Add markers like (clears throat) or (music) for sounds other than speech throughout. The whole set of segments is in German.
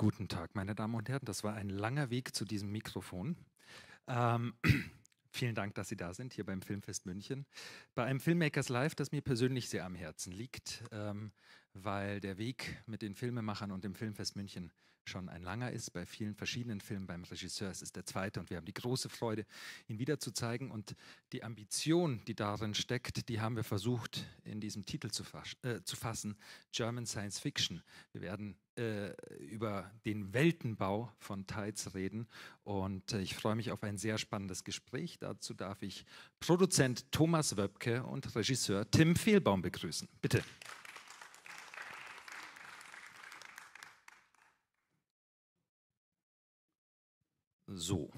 Guten Tag, meine Damen und Herren. Das war ein langer Weg zu diesem Mikrofon. Ähm, (clears throat) vielen Dank, dass Sie da sind, hier beim Filmfest München. Bei einem Filmmakers Live, das mir persönlich sehr am Herzen liegt. Ähm, weil der Weg mit den Filmemachern und dem Filmfest München schon ein langer ist, bei vielen verschiedenen Filmen beim Regisseur. Es ist der zweite und wir haben die große Freude, ihn wiederzuzeigen. Und die Ambition, die darin steckt, die haben wir versucht, in diesem Titel zu, fas äh, zu fassen, German Science Fiction. Wir werden äh, über den Weltenbau von Teitz reden und äh, ich freue mich auf ein sehr spannendes Gespräch. Dazu darf ich Produzent Thomas Wöbke und Regisseur Tim Fehlbaum begrüßen. Bitte. so.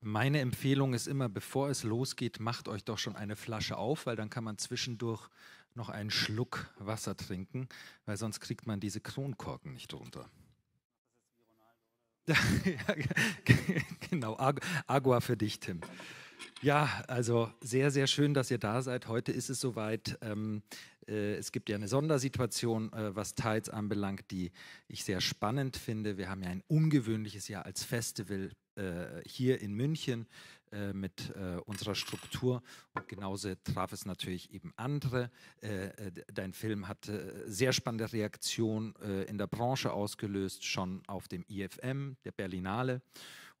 Meine Empfehlung ist immer, bevor es losgeht, macht euch doch schon eine Flasche auf, weil dann kann man zwischendurch noch einen Schluck Wasser trinken, weil sonst kriegt man diese Kronkorken nicht runter. (laughs) (laughs) genau, Agua für dich, Tim. Ja, also sehr, sehr schön, dass ihr da seid. Heute ist es soweit. Ähm, äh, es gibt ja eine Sondersituation, äh, was Teils anbelangt, die ich sehr spannend finde. Wir haben ja ein ungewöhnliches Jahr als Festival äh, hier in München äh, mit äh, unserer Struktur. Und genauso traf es natürlich eben andere. Äh, dein Film hat sehr spannende Reaktion in der Branche ausgelöst, schon auf dem IFM, der Berlinale.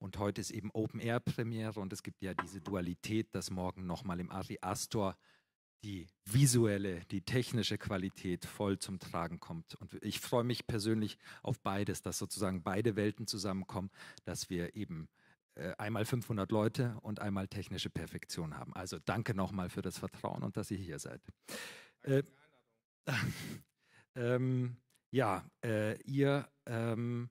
Und heute ist eben Open Air Premiere und es gibt ja diese Dualität, dass morgen nochmal im Ari Astor die visuelle, die technische Qualität voll zum Tragen kommt. Und ich freue mich persönlich auf beides, dass sozusagen beide Welten zusammenkommen, dass wir eben äh, einmal 500 Leute und einmal technische Perfektion haben. Also danke nochmal für das Vertrauen und dass ihr hier seid. Äh, (laughs) ähm, ja, äh, ihr ähm,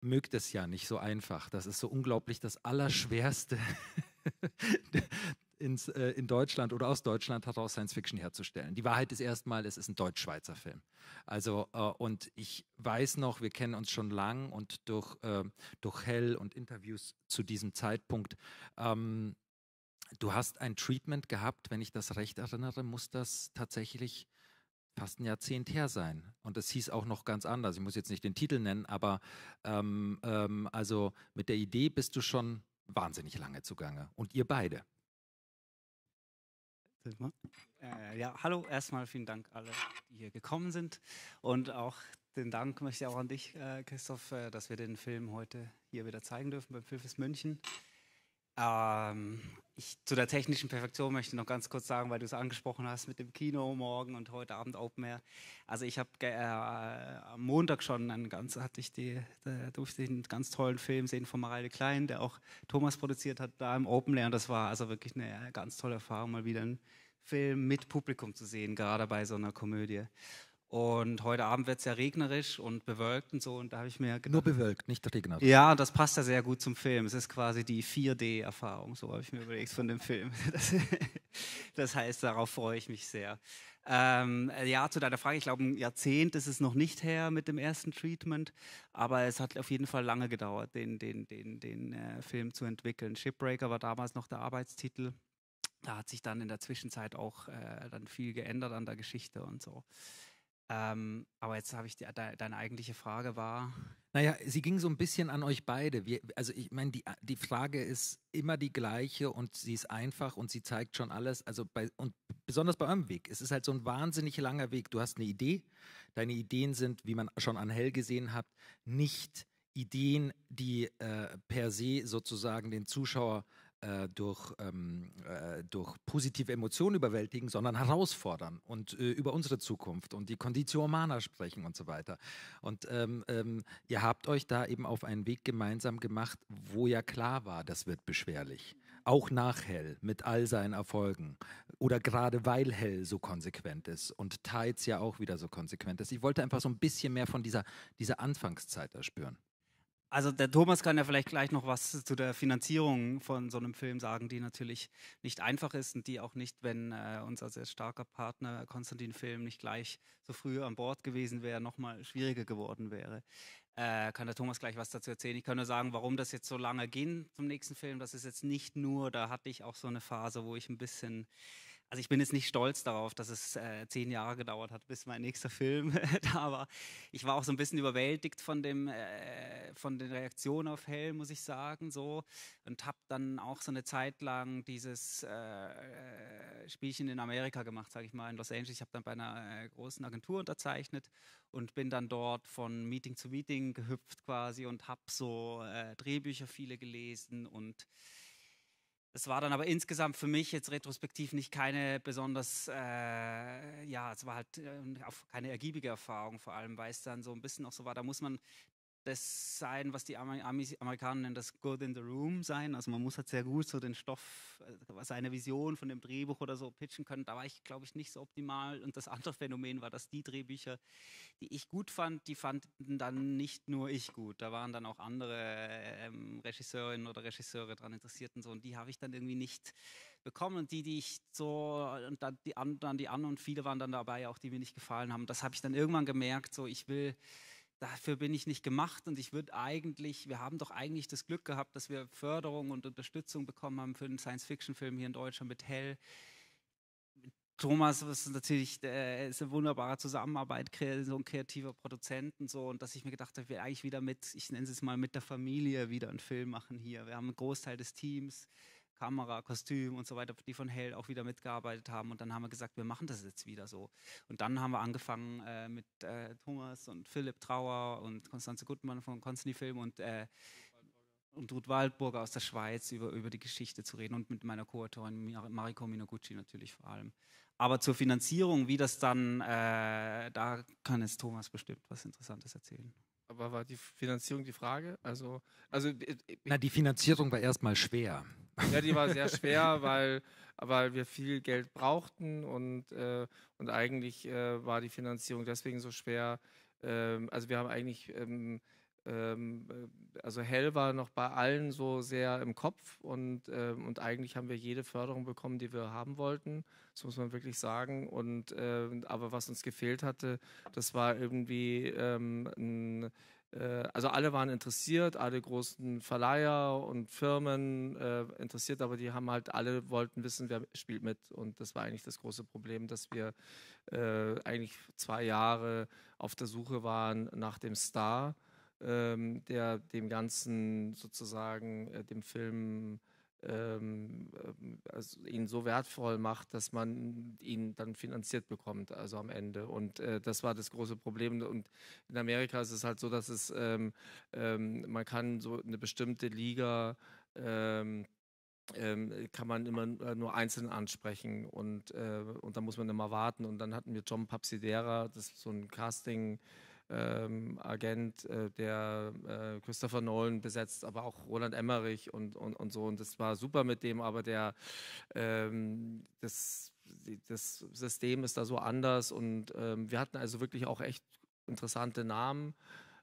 mögt es ja nicht so einfach. Das ist so unglaublich das Allerschwerste (laughs) ins, äh, in Deutschland oder aus Deutschland heraus Science Fiction herzustellen. Die Wahrheit ist erstmal, es ist ein deutsch-schweizer Film. Also, äh, und ich weiß noch, wir kennen uns schon lang und durch, äh, durch Hell und Interviews zu diesem Zeitpunkt. Ähm, du hast ein Treatment gehabt, wenn ich das recht erinnere, muss das tatsächlich fast ein Jahrzehnt her sein. Und das hieß auch noch ganz anders. Ich muss jetzt nicht den Titel nennen, aber ähm, ähm, also mit der Idee bist du schon wahnsinnig lange zugange. Und ihr beide. Äh, ja, hallo, erstmal vielen Dank alle, die hier gekommen sind. Und auch den Dank möchte ich auch an dich, äh, Christoph, äh, dass wir den Film heute hier wieder zeigen dürfen beim Filfes München. Ähm, ich, zu der technischen Perfektion möchte ich noch ganz kurz sagen, weil du es angesprochen hast mit dem Kino morgen und heute Abend Open Air. Also ich habe äh, am Montag schon einen ganz, hatte ich die, da durfte ich einen ganz tollen Film sehen von Mareile Klein, der auch Thomas produziert hat, da im Open Air. Und das war also wirklich eine ganz tolle Erfahrung, mal wieder einen Film mit Publikum zu sehen, gerade bei so einer Komödie. Und heute Abend wird es ja regnerisch und bewölkt und so. Und da habe ich mir gedacht, Nur bewölkt, nicht regnerisch. Ja, das passt ja sehr gut zum Film. Es ist quasi die 4D-Erfahrung, so habe ich mir überlegt von dem Film. (laughs) Das, das heißt, darauf freue ich mich sehr. Ähm, ja, zu deiner Frage, ich glaube, ein Jahrzehnt ist es noch nicht her mit dem ersten Treatment, aber es hat auf jeden Fall lange gedauert, den, den, den, den äh, Film zu entwickeln. Shipbreaker war damals noch der Arbeitstitel. Da hat sich dann in der Zwischenzeit auch äh, dann viel geändert an der Geschichte und so. Ähm, aber jetzt habe ich die, de, deine eigentliche Frage war. Naja, sie ging so ein bisschen an euch beide. Wir, also ich meine, die, die Frage ist immer die gleiche und sie ist einfach und sie zeigt schon alles. Also bei, und besonders bei eurem Weg. Es ist halt so ein wahnsinnig langer Weg. Du hast eine Idee. Deine Ideen sind, wie man schon an Hell gesehen hat, nicht Ideen, die äh, per se sozusagen den Zuschauer äh, durch, ähm, äh, durch positive Emotionen überwältigen, sondern herausfordern und äh, über unsere Zukunft und die Conditio Humana sprechen und so weiter. Und ähm, ähm, ihr habt euch da eben auf einen Weg gemeinsam gemacht, wo ja klar war, das wird beschwerlich. Auch nach Hell mit all seinen Erfolgen oder gerade weil Hell so konsequent ist und Tides ja auch wieder so konsequent ist. Ich wollte einfach so ein bisschen mehr von dieser, dieser Anfangszeit erspüren. Also der Thomas kann ja vielleicht gleich noch was zu der Finanzierung von so einem Film sagen, die natürlich nicht einfach ist und die auch nicht, wenn äh, unser sehr starker Partner Konstantin Film nicht gleich so früh an Bord gewesen wäre, nochmal schwieriger geworden wäre. Äh, kann der Thomas gleich was dazu erzählen? Ich kann nur sagen, warum das jetzt so lange ging zum nächsten Film. Das ist jetzt nicht nur, da hatte ich auch so eine Phase, wo ich ein bisschen also ich bin jetzt nicht stolz darauf, dass es äh, zehn Jahre gedauert hat, bis mein nächster Film (laughs) da war. Ich war auch so ein bisschen überwältigt von, dem, äh, von den Reaktionen auf Hell, muss ich sagen, so. Und habe dann auch so eine Zeit lang dieses äh, äh Spielchen in Amerika gemacht, sage ich mal, in Los Angeles. Ich habe dann bei einer äh, großen Agentur unterzeichnet und bin dann dort von Meeting zu Meeting gehüpft quasi und habe so äh, Drehbücher viele gelesen und es war dann aber insgesamt für mich jetzt retrospektiv nicht keine besonders, äh, ja, es war halt äh, keine ergiebige Erfahrung, vor allem, weil es dann so ein bisschen auch so war, da muss man das sein, was die Amerikaner nennen, das Good in the Room sein. Also man muss halt sehr gut so den Stoff, äh, seine Vision von dem Drehbuch oder so pitchen können. Da war ich, glaube ich, nicht so optimal. Und das andere Phänomen war, dass die Drehbücher, die ich gut fand, die fanden dann nicht nur ich gut. Da waren dann auch andere ähm, Regisseurinnen oder Regisseure dran interessiert und so. Und die habe ich dann irgendwie nicht bekommen. Und die, die ich so, und dann die, dann die anderen und viele waren dann dabei, auch die mir nicht gefallen haben. Das habe ich dann irgendwann gemerkt, so ich will dafür bin ich nicht gemacht und ich würde eigentlich, wir haben doch eigentlich das Glück gehabt, dass wir Förderung und Unterstützung bekommen haben für einen Science-Fiction-Film hier in Deutschland mit Hell. Thomas ist natürlich äh, ist eine wunderbare Zusammenarbeit, so ein kreativer Produzent und so. Und dass ich mir gedacht habe, wir eigentlich wieder mit, ich nenne es mal mit der Familie wieder einen Film machen hier. Wir haben einen Großteil des Teams. Kamera, Kostüm und so weiter, die von Hell auch wieder mitgearbeitet haben. Und dann haben wir gesagt, wir machen das jetzt wieder so. Und dann haben wir angefangen äh, mit äh, Thomas und Philipp Trauer und Konstanze Gutmann von Konstantin Film und, äh, und Ruth Waldburger aus der Schweiz über, über die Geschichte zu reden und mit meiner Co-Autorin Mariko Minoguchi natürlich vor allem. Aber zur Finanzierung, wie das dann, äh, da kann jetzt Thomas bestimmt was Interessantes erzählen. Aber war die Finanzierung die Frage? Also, also äh, äh, Na, die Finanzierung war erstmal schwer. (laughs) Ja, die war sehr schwer, weil, weil wir viel Geld brauchten und, äh, und eigentlich äh, war die Finanzierung deswegen so schwer. Ähm, also wir haben eigentlich, ähm, ähm, äh, also Hell war noch bei allen so sehr im Kopf und, ähm, und eigentlich haben wir jede Förderung bekommen, die wir haben wollten. Das muss man wirklich sagen. Und, äh, aber was uns gefehlt hatte, das war irgendwie ähm, ein äh, also alle waren interessiert, alle großen Verleiher und Firmen äh, interessiert, aber die haben halt alle wollten wissen, wer spielt mit. Und das war eigentlich das große Problem, dass wir äh, eigentlich zwei Jahre auf der Suche waren nach dem Star, ähm, der dem Ganzen sozusagen, äh, dem Film ähm, äh, also ihn so wertvoll macht, dass man ihn dann finanziert bekommt, also am Ende. Und äh, das war das große Problem. Und in Amerika ist es halt so, dass es ähm, ähm, man kann so eine bestimmte Liga ähm, ähm, kann man immer äh, nur einzeln ansprechen und, äh, und da muss man immer warten. Und dann hatten wir John Papsidera, das ist so ein Casting- äh, ähm, Agent, äh, der äh, Christopher Nolan besetzt, aber auch Roland Emmerich und, und, und so. Und das war super mit dem, aber der, ähm, das, das System ist da so anders. Und ähm, wir hatten also wirklich auch echt interessante Namen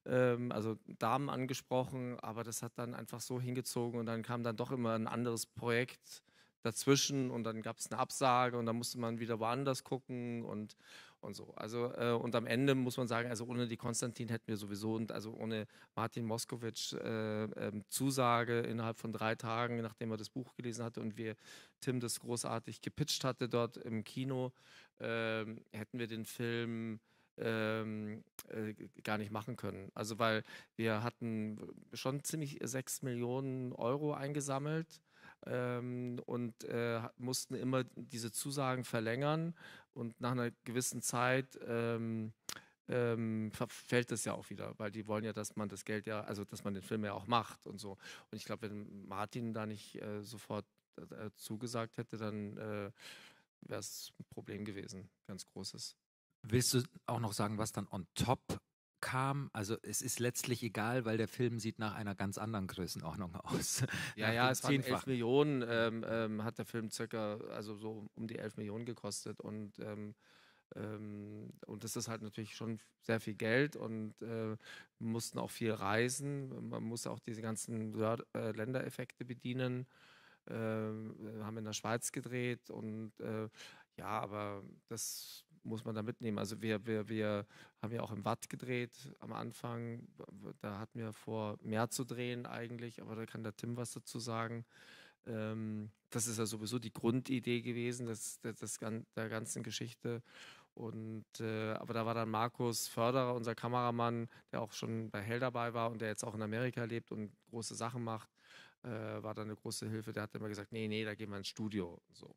ähm, also Damen angesprochen, aber das hat dann einfach so hingezogen und dann kam dann doch immer ein anderes Projekt dazwischen und dann gab es eine Absage und dann musste man wieder woanders gucken und, und so. Also, äh, und am Ende muss man sagen, also ohne die Konstantin hätten wir sowieso und also ohne Martin Moskowitsch äh, äh, Zusage innerhalb von drei Tagen, nachdem er das Buch gelesen hatte und wir Tim das großartig gepitcht hatte dort im Kino, ähm, hätten wir den Film ähm, äh, gar nicht machen können. Also weil wir hatten schon ziemlich 6 Millionen Euro eingesammelt ähm, und äh, mussten immer diese Zusagen verlängern. Und nach einer gewissen Zeit ähm, ähm, verfällt das ja auch wieder, weil die wollen ja, dass man das Geld ja, also dass man den Film ja auch macht und so. Und ich glaube, wenn Martin da nicht äh, sofort äh, äh zugesagt hätte, dann äh, wäre es ein Problem gewesen, ganz großes. Willst du auch noch sagen, was dann on top kam, also es ist letztlich egal, weil der Film sieht nach einer ganz anderen Größenordnung (laughs) aus. Ja, ja, es waren 11 Millionen, ähm, ähm, hat der Film circa, also so um die 11 Millionen gekostet und ähm, ähm, und das ist halt natürlich schon sehr viel Geld und äh, mussten auch viel reisen. Man muss auch diese ganzen äh, Ländereffekte bedienen. Äh, haben in der Schweiz gedreht und äh, ja, aber das muss man da mitnehmen. Also wir, wir, wir haben ja auch im Watt gedreht am Anfang. Da hatten wir vor, mehr zu drehen eigentlich, aber da kann der Tim was dazu sagen. Ähm, das ist ja sowieso die Grundidee gewesen das, das, das der ganzen Geschichte. Und äh, aber da war dann Markus Förderer, unser Kameramann, der auch schon bei Hell dabei war und der jetzt auch in Amerika lebt und große Sachen macht, äh, war da eine große Hilfe. Der hat immer gesagt, nee, nee, da gehen wir ins Studio. So.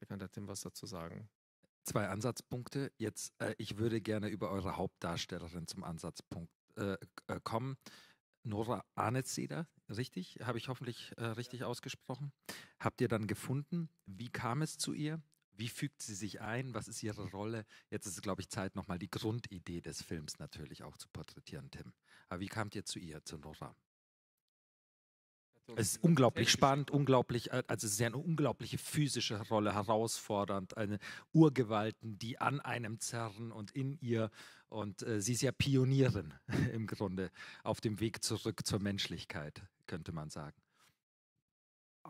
Da kann der Tim was dazu sagen zwei Ansatzpunkte. Jetzt, äh, ich würde gerne über eure Hauptdarstellerin zum Ansatzpunkt äh, äh, kommen. Nora Arnetzeder, richtig? Habe ich hoffentlich äh, richtig ausgesprochen. Habt ihr dann gefunden? Wie kam es zu ihr? Wie fügt sie sich ein? Was ist ihre Rolle? Jetzt ist es, glaube ich, Zeit, nochmal die Grundidee des Films natürlich auch zu porträtieren, Tim. Aber wie kamt ihr zu ihr, zu Nora? Es ist unglaublich spannend, unglaublich, äh, also es ist ja eine unglaubliche physische Rolle, herausfordernd, eine Urgewalten, die an einem zerren und in ihr. Und äh, sie ist ja Pionierin (laughs) im Grunde auf dem Weg zurück zur Menschlichkeit, könnte man sagen.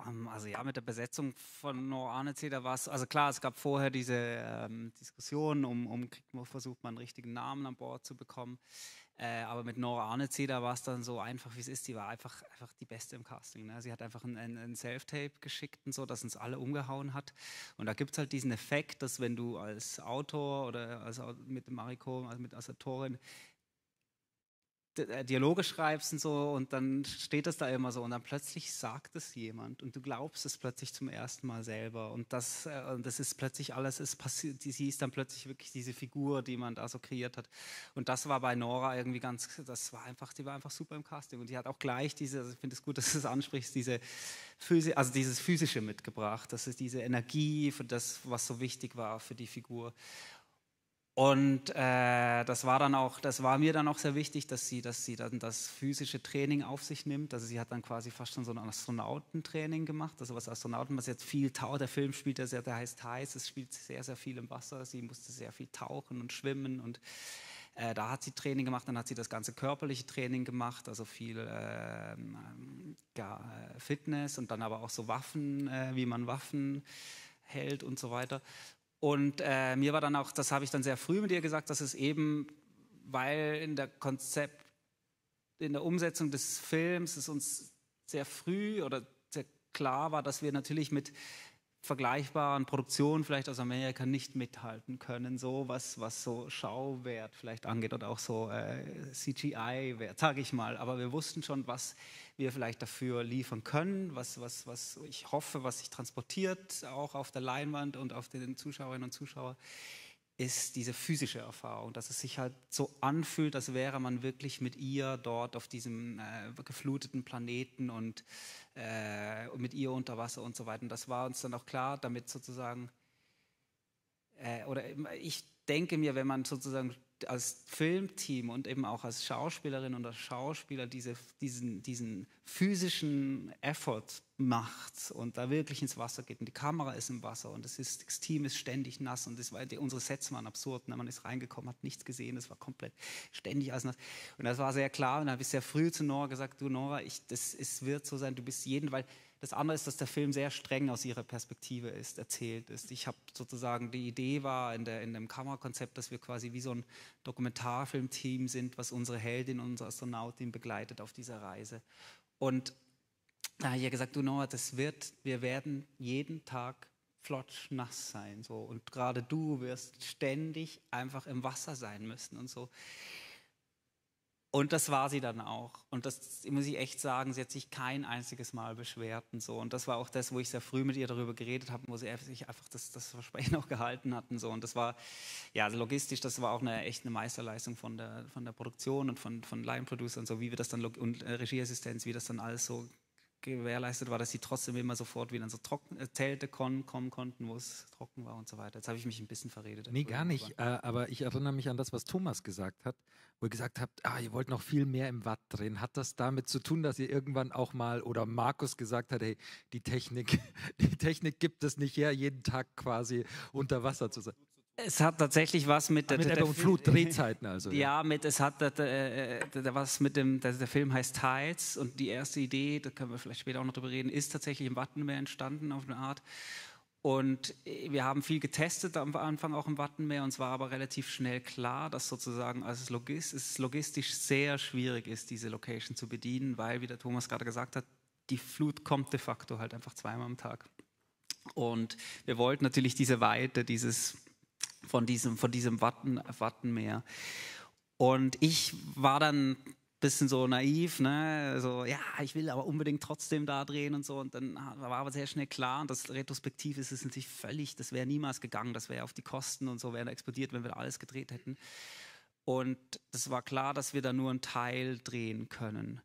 Ähm, also ja, mit der Besetzung von Noorane Ceder war es, also klar, es gab vorher diese ähm, Diskussion um, um versucht man einen richtigen Namen an Bord zu bekommen. Äh, aber mit Nora Arnezzi, da war es dann so einfach, wie es ist. Die war einfach, einfach die Beste im Casting. Ne? Sie hat einfach ein, ein, ein Self-Tape geschickt und so, das uns alle umgehauen hat. Und da gibt es halt diesen Effekt, dass wenn du als Autor oder als, mit Mariko, also mit, als Autorin äh, Dialoge schreibst und so und dann steht es da immer so und dann plötzlich sagt es jemand und du glaubst es plötzlich zum ersten Mal selber und das, äh, und das ist plötzlich alles ist passiert, sie ist dann plötzlich wirklich diese Figur, die man da so kreiert hat und das war bei Nora irgendwie ganz, das war einfach, die war einfach super im Casting und die hat auch gleich diese, also ich finde es gut, dass du es ansprichst, diese Physi also dieses Physische mitgebracht, das ist diese Energie für das, was so wichtig war für die Figur und äh, das war dann auch, das war mir dann auch sehr wichtig, dass sie, dass sie dann das physische Training auf sich nimmt. Also sie hat dann quasi fast schon so ein Astronautentraining gemacht. Also was Astronauten, was jetzt viel taucht. Der Film spielt ja sehr, der heißt heiß. Es spielt sehr, sehr viel im Wasser. Sie musste sehr viel tauchen und schwimmen und äh, da hat sie Training gemacht. Dann hat sie das ganze körperliche Training gemacht, also viel ähm, ähm, äh, ja, Fitness und dann aber auch so Waffen, äh, wie man Waffen hält und so weiter. Und äh, mir war dann auch, das habe ich dann sehr früh mit ihr gesagt, dass es eben, weil in der Konzept, in der Umsetzung des Films es uns sehr früh oder sehr klar war, dass wir natürlich mit vergleichbaren Produktionen vielleicht aus Amerika nicht mithalten können, so was, was so Schauwert vielleicht angeht oder auch so äh, CGI-Wert, sage ich mal. Aber wir wussten schon, was wir vielleicht dafür liefern können, was, was, was ich hoffe, was sich transportiert, auch auf der Leinwand und auf den Zuschauerinnen und Zuschauern ist diese physische Erfahrung, dass es sich halt so anfühlt, als wäre man wirklich mit ihr dort auf diesem äh, gefluteten Planeten und äh, mit ihr unter Wasser und so weiter. Und das war uns dann auch klar, damit sozusagen, äh, oder ich denke mir, wenn man sozusagen als Filmteam und eben auch als Schauspielerin und als Schauspieler diese, diesen, diesen physischen Effort macht und da wirklich ins Wasser geht und die Kamera ist im Wasser und das, ist, das Team ist ständig nass und das war, die, unsere Sets waren absurd. Ne? Man ist reingekommen, hat nichts gesehen, es war komplett ständig alles nass. Und das war sehr klar und da habe ich sehr früh zu Nora gesagt, du Nora, ich, das, es wird so sein, du bist jeden, weil das andere ist, dass der Film sehr streng aus ihrer Perspektive ist, erzählt ist. Ich habe sozusagen, die Idee war in, der, in dem Kamerakonzept, dass wir quasi wie so ein Dokumentarfilmteam sind, was unsere Heldin, unsere Astronautin begleitet auf dieser Reise. Und da habe ich ja gesagt, du Noah, das wird, wir werden jeden Tag flotsch nass sein. So. Und gerade du wirst ständig einfach im Wasser sein müssen und so. Und das war sie dann auch. Und das muss ich echt sagen, sie hat sich kein einziges Mal beschwert und so. Und das war auch das, wo ich sehr früh mit ihr darüber geredet habe, wo sie sich einfach das, das Versprechen (laughs) auch gehalten hat und so. Und das war, ja, also logistisch, das war auch eine echt eine Meisterleistung von der, von der Produktion und von, von Line Producer und so, wie wir das dann, und äh, Regieassistenz, wie das dann alles so gewährleistet war, dass sie trotzdem immer sofort wieder in so trocken, äh, Zelte kommen, kommen konnten, wo es trocken war und so weiter. Jetzt habe ich mich ein bisschen verredet. Nee, gar nicht. Äh, aber ich erinnere mich an das, was Thomas gesagt hat, wo ihr gesagt habt, ah, ihr wollt noch viel mehr im Watt drehen. Hat das damit zu tun, dass ihr irgendwann auch mal, oder Markus gesagt hat, hey, die Technik, (laughs) die Technik gibt es nicht her, jeden Tag quasi unter Wasser zu sein. Es hat tatsächlich was mit, der, ah, mit der, der, Flut, also. (laughs) Ja, mit, es hat äh, äh was mit dem, der, der, Film heißt Tides und die erste Idee, da können wir vielleicht später auch noch drüber reden, ist tatsächlich im Wattenmeer entstanden auf eine Art. Und äh, wir haben viel getestet am Anfang auch im Wattenmeer und es war aber relativ schnell klar, dass sozusagen als Logist, es logistisch sehr schwierig ist, diese Location zu bedienen, weil, wie der Thomas gerade gesagt hat, die Flut kommt de facto halt einfach zweimal am Tag. Und wir wollten natürlich diese Weite, dieses von diesem, von diesem Watten, Wattenmeer. Und ich war dann ein bisschen so naiv, ne? so ja, ich will aber unbedingt trotzdem da drehen und so. Und dann war aber sehr schnell klar, und das retrospektiv ist es natürlich völlig, das wäre niemals gegangen, das wäre auf die Kosten und so wäre explodiert, wenn wir da alles gedreht hätten. Und es war klar, dass wir da nur einen Teil drehen können.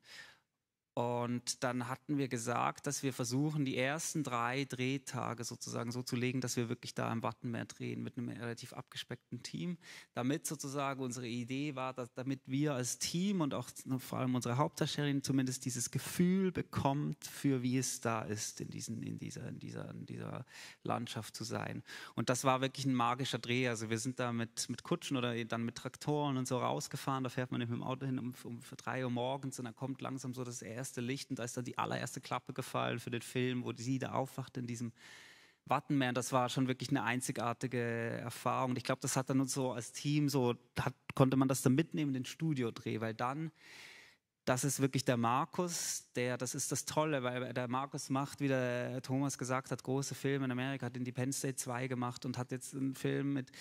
Und dann hatten wir gesagt, dass wir versuchen, die ersten drei Drehtage sozusagen so zu legen, dass wir wirklich da im Wattenmeer drehen mit einem relativ abgespeckten Team. Damit sozusagen unsere Idee war, dass, damit wir als Team und auch vor allem unsere Hauptdarstellerin zumindest dieses Gefühl bekommt, für wie es da ist, in, diesen, in, dieser, in, dieser, in dieser Landschaft zu sein. Und das war wirklich ein magischer Dreh. Also wir sind da mit, mit Kutschen oder dann mit Traktoren und so rausgefahren. Da fährt man mit dem Auto hin um, um drei Uhr morgens und dann kommt langsam so das erste erste Licht und da ist dann die allererste Klappe gefallen für den Film, wo sie da aufwacht in diesem Wattenmeer. Und das war schon wirklich eine einzigartige Erfahrung. Ich glaube, das hat dann uns so als Team so, hat, konnte man das dann mitnehmen, in den Studiodreh, weil dann das ist wirklich der Markus, der, das ist das Tolle, weil der Markus macht, wie der Thomas gesagt hat, große Filme in Amerika, hat Independence Day 2 gemacht und hat jetzt einen Film mit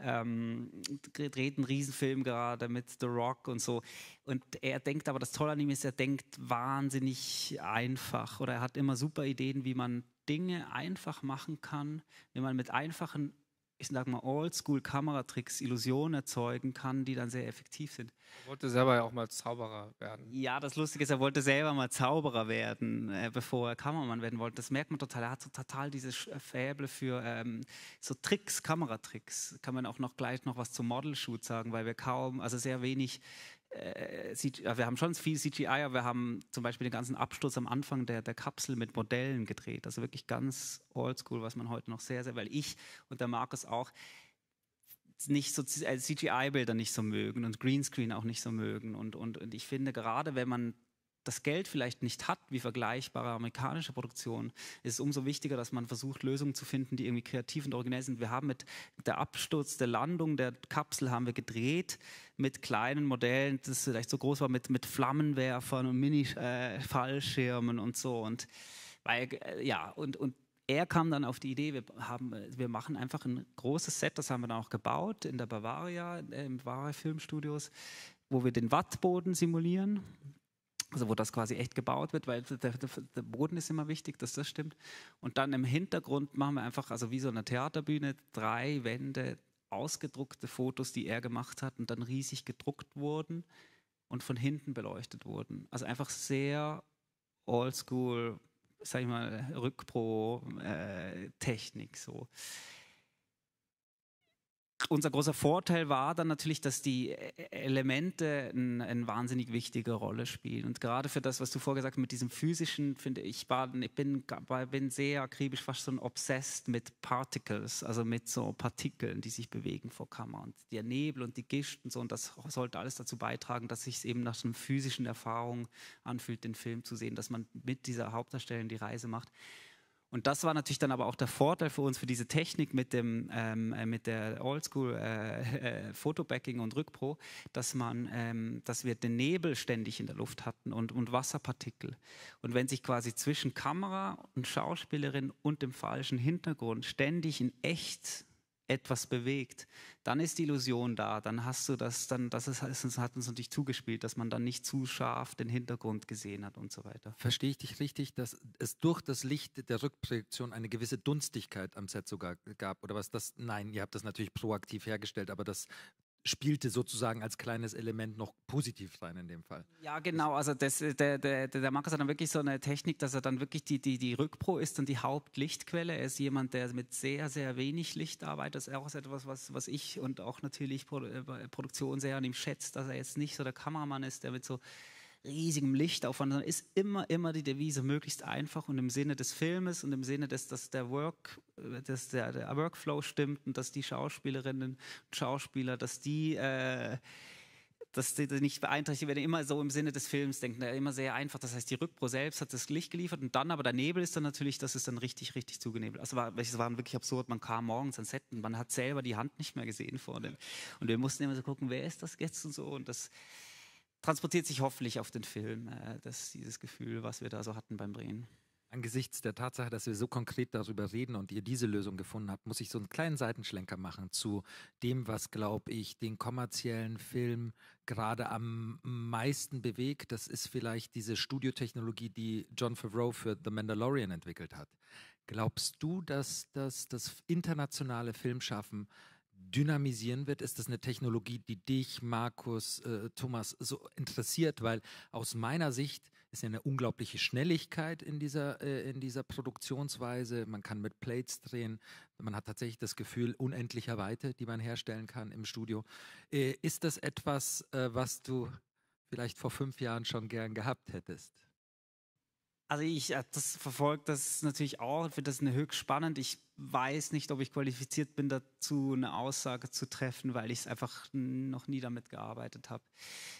ähm, dreht einen Riesenfilm gerade mit The Rock und so. Und er denkt aber, das Tolle an ihm ist, er denkt wahnsinnig einfach oder er hat immer super Ideen, wie man Dinge einfach machen kann, wenn man mit einfachen ich sag mal, Oldschool-Kameratricks, Illusionen erzeugen kann, die dann sehr effektiv sind. Er wollte selber ja auch mal Zauberer werden. Ja, das Lustige ist, er wollte selber mal Zauberer werden, äh, bevor er Kameramann werden wollte. Das merkt man total. Er hat so total dieses äh, Fäble für ähm, so Tricks, Kameratricks. Kann man auch noch gleich noch was zum Model-Shoot sagen, weil wir kaum, also sehr wenig äh, wir haben schon viel CGI, aber wir haben zum Beispiel den ganzen Absturz am Anfang der, der Kapsel mit Modellen gedreht. Also wirklich ganz oldschool, was man heute noch sehr, sehr, weil ich und der Markus auch nicht so CGI-Bilder nicht so mögen und Greenscreen auch nicht so mögen. Und, und, und ich finde, gerade wenn man das Geld vielleicht nicht hat, wie vergleichbare amerikanische Produktion, ist es umso wichtiger, dass man versucht, Lösungen zu finden, die irgendwie kreativ und originell sind. Wir haben mit der Absturz, der Landung der Kapsel haben wir gedreht mit kleinen Modellen, das vielleicht so groß war, mit, mit Flammenwerfern und Mini-Fallschirmen äh, und so. Und weil, äh, ja, und, und er kam dann auf die Idee, wir, haben, wir machen einfach ein großes Set, das haben wir dann auch gebaut in der Bavaria, äh, im Bavaria Filmstudios, wo wir den Wattboden simulieren also wo das quasi echt gebaut wird, weil der, der, Boden ist immer wichtig, dass das stimmt. Und dann im Hintergrund machen wir einfach, also wie so eine Theaterbühne, drei Wände, ausgedruckte Fotos, die er gemacht hat und dann riesig gedruckt wurden und von hinten beleuchtet wurden. Also einfach sehr oldschool, sag ich mal, Rückpro-Technik äh, so unser großer Vorteil war dann natürlich, dass die Elemente eine, wahnsinnig wichtige Rolle spielen. Und gerade für das, was du vorgesagt hast, mit diesem physischen, finde ich, war, ich bin, bin sehr akribisch, fast schon obsessed mit Particles, also mit so Partikeln, die sich bewegen vor Kammer. Und der Nebel und die Gischt und so, und das sollte alles dazu beitragen, dass sich es eben nach so einer physischen Erfahrung anfühlt, den Film zu sehen, dass man mit dieser Hauptdarstellung die Reise macht. Und das war natürlich dann aber auch der Vorteil für uns, für diese Technik mit, dem, ähm, äh, mit der Oldschool äh, (laughs) äh, Photobacking und Rückpro, dass, man, ähm, dass wir den Nebel ständig in der Luft hatten und, und Wasserpartikel. Und wenn sich quasi zwischen Kamera und Schauspielerin und dem falschen Hintergrund ständig in echt etwas bewegt, dann ist die Illusion da, dann hast du das, dann das ist, hat uns natürlich zugespielt, dass man dann nicht zu scharf den Hintergrund gesehen hat und so weiter. Verstehe ich dich richtig, dass es durch das Licht der Rückprojektion eine gewisse Dunstigkeit am Set sogar gab oder was das? Nein, ihr habt das natürlich proaktiv hergestellt, aber das spielte sozusagen als kleines Element noch positiv sein in dem Fall. Ja, genau. Also das, äh, der, der, der Markus hat dann wirklich so eine Technik, dass er dann wirklich die, die, die Rückpro ist und die Hauptlichtquelle. Er ist jemand, der mit sehr, sehr wenig Licht arbeitet. Das ist auch etwas, was, was ich und auch natürlich äh, Produktion sehr an ihm schätzt, dass er jetzt nicht so der Kameramann ist, der mit so riesigem Lichtaufwand, sondern ist immer, immer die Devise möglichst einfach und im Sinne des Filmes und im Sinne, des, dass, der, Work, äh, dass der, der Workflow stimmt und dass die Schauspielerinnen und Schauspieler, dass die... Äh, dass die nicht beeinträchtigt werden, immer so im Sinne des Films denken, immer sehr einfach. Das heißt, die Rückpro selbst hat das Licht geliefert und dann aber der Nebel ist dann natürlich, das ist dann richtig, richtig zugenebelt. Also war, es waren wirklich absurd, man kam morgens ans Set und man hat selber die Hand nicht mehr gesehen vor dem. Und wir mussten immer so gucken, wer ist das jetzt und so und das transportiert sich hoffentlich auf den Film, äh, dass dieses Gefühl, was wir da so hatten beim Drehen. Angesichts der Tatsache, dass wir so konkret darüber reden und ihr diese Lösung gefunden habt, muss ich so einen kleinen Seitenschlenker machen zu dem, was, glaube ich, den kommerziellen Film gerade am meisten bewegt. Das ist vielleicht diese Studiotechnologie, die John Favreau für The Mandalorian entwickelt hat. Glaubst du, dass das, das internationale Filmschaffen dynamisieren wird? Ist das eine Technologie, die dich, Markus, äh, Thomas so interessiert? Weil aus meiner Sicht ist ja eine unglaubliche Schnelligkeit in dieser, äh, in dieser Produktionsweise. Man kann mit Plates drehen. Man hat tatsächlich das Gefühl unendlicher Weite, die man herstellen kann im Studio. Äh, ist das etwas, äh, was du vielleicht vor fünf Jahren schon gern gehabt hättest? Also ich habe äh, das verfolgt, das natürlich auch, finde das eine höchst spannend. Ich weiß nicht, ob ich qualifiziert bin, dazu eine Aussage zu treffen, weil ich es einfach noch nie damit gearbeitet habe.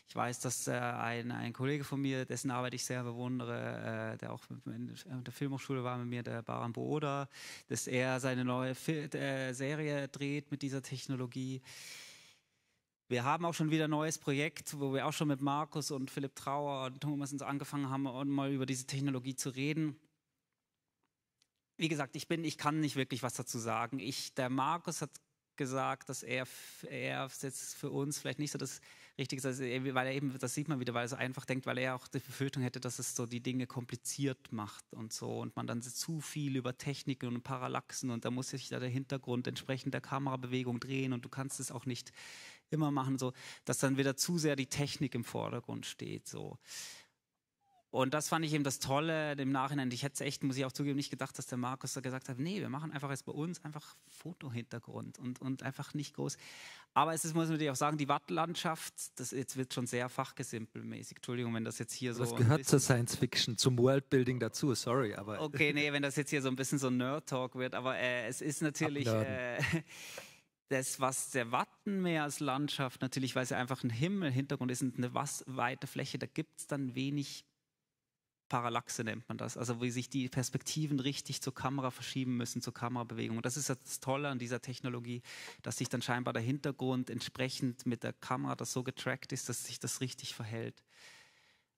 Ich weiß, dass äh, ein, ein Kollege von mir, dessen Arbeit ich sehr bewundere, äh, der auch in der Filmhochschule war mit mir, der Baran Booda, dass er seine neue Fil äh, Serie dreht mit dieser Technologie. Wir haben auch schon wieder ein neues Projekt, wo wir auch schon mit Markus und Philipp Trauer und Thomas uns angefangen haben, mal über diese Technologie zu reden. Wie gesagt, ich bin, ich kann nicht wirklich was dazu sagen. Ich, der Markus hat gesagt, dass er, er jetzt für uns vielleicht nicht so das Richtige ist, weil er eben, das sieht man wieder, weil er so einfach denkt, weil er auch die Befürchtung hätte, dass es so die Dinge kompliziert macht und so und man dann zu viel über Techniken und Parallaxen und da muss sich da der Hintergrund entsprechend der Kamerabewegung drehen und du kannst es auch nicht immer machen, so, dass dann wieder zu sehr die Technik im Vordergrund steht, so. Und das fand ich eben das Tolle im Nachhinein. Ich hätte es echt, muss ich auch zugeben, nicht gedacht, dass der Markus da gesagt hat, nee, wir machen einfach jetzt bei uns einfach Fotohintergrund und, und einfach nicht groß. Aber es ist, muss man natürlich auch sagen, die Wattlandschaft, das jetzt wird schon sehr fachgesimpelmäßig. Entschuldigung, wenn das jetzt hier so. Das gehört zur Science Fiction, zum Worldbuilding dazu, sorry, aber. Okay, nee, wenn das jetzt hier so ein bisschen so ein Nerd-Talk wird, aber äh, es ist natürlich. Äh, das, was der Wattenmeer als Landschaft natürlich, weil es ja einfach ein Himmelhintergrund ist und eine was weite Fläche, da gibt es dann wenig Parallaxe, nennt man das. Also, wie sich die Perspektiven richtig zur Kamera verschieben müssen, zur Kamerabewegung. Und das ist das Tolle an dieser Technologie, dass sich dann scheinbar der Hintergrund entsprechend mit der Kamera, das so getrackt ist, dass sich das richtig verhält.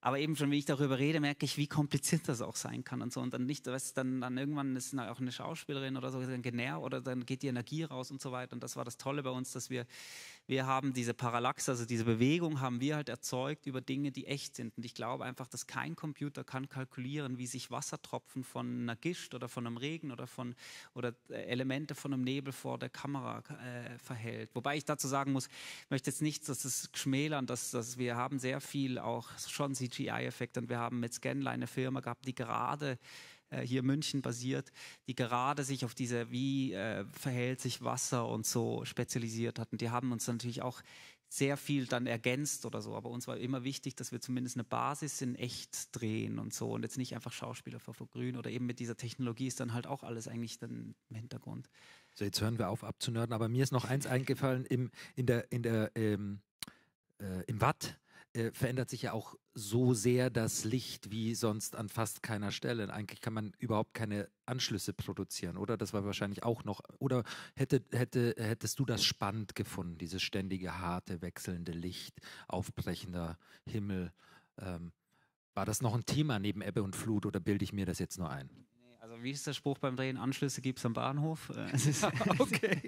Aber eben schon, wie ich darüber rede, merke ich, wie kompliziert das auch sein kann und so. Und dann nicht, weißt, dann, dann irgendwann ist auch eine Schauspielerin oder so dann genervt oder dann geht die Energie raus und so weiter. Und das war das Tolle bei uns, dass wir wir haben diese Parallaxe, also diese Bewegung haben wir halt erzeugt über Dinge, die echt sind. Und ich glaube einfach, dass kein Computer kann kalkulieren, wie sich Wassertropfen von einer Gischt oder von einem Regen oder von oder äh, Elemente von einem Nebel vor der Kamera äh, verhält. Wobei ich dazu sagen muss, ich möchte jetzt nicht, dass es schmälern, dass, dass wir haben sehr viel auch schon CGI-Effekte und wir haben mit Scanline eine Firma gehabt, die gerade äh, hier München basiert, die gerade sich auf diese, wie äh, verhält sich Wasser und so spezialisiert hatten. Die haben uns natürlich auch sehr viel dann ergänzt oder so. Aber uns war immer wichtig, dass wir zumindest eine Basis in echt drehen und so und jetzt nicht einfach Schauspieler vor Grün oder eben mit dieser Technologie ist dann halt auch alles eigentlich dann im Hintergrund. So, jetzt hören wir auf abzunörden, aber mir ist noch eins eingefallen im, in der, in der, ähm, äh, im Watt äh, verändert sich ja auch so sehr das Licht wie sonst an fast keiner Stelle. Eigentlich kann man überhaupt keine Anschlüsse produzieren, oder? Das war wahrscheinlich auch noch. Oder hätte, hätte, hättest du das spannend gefunden, dieses ständige, harte, wechselnde Licht, aufbrechender Himmel? Ähm, war das noch ein Thema neben Ebbe und Flut oder bilde ich mir das jetzt nur ein? wie ist der Spruch beim Drehen? Anschlüsse gibt es am Bahnhof. Äh, (laughs) (laughs) okay.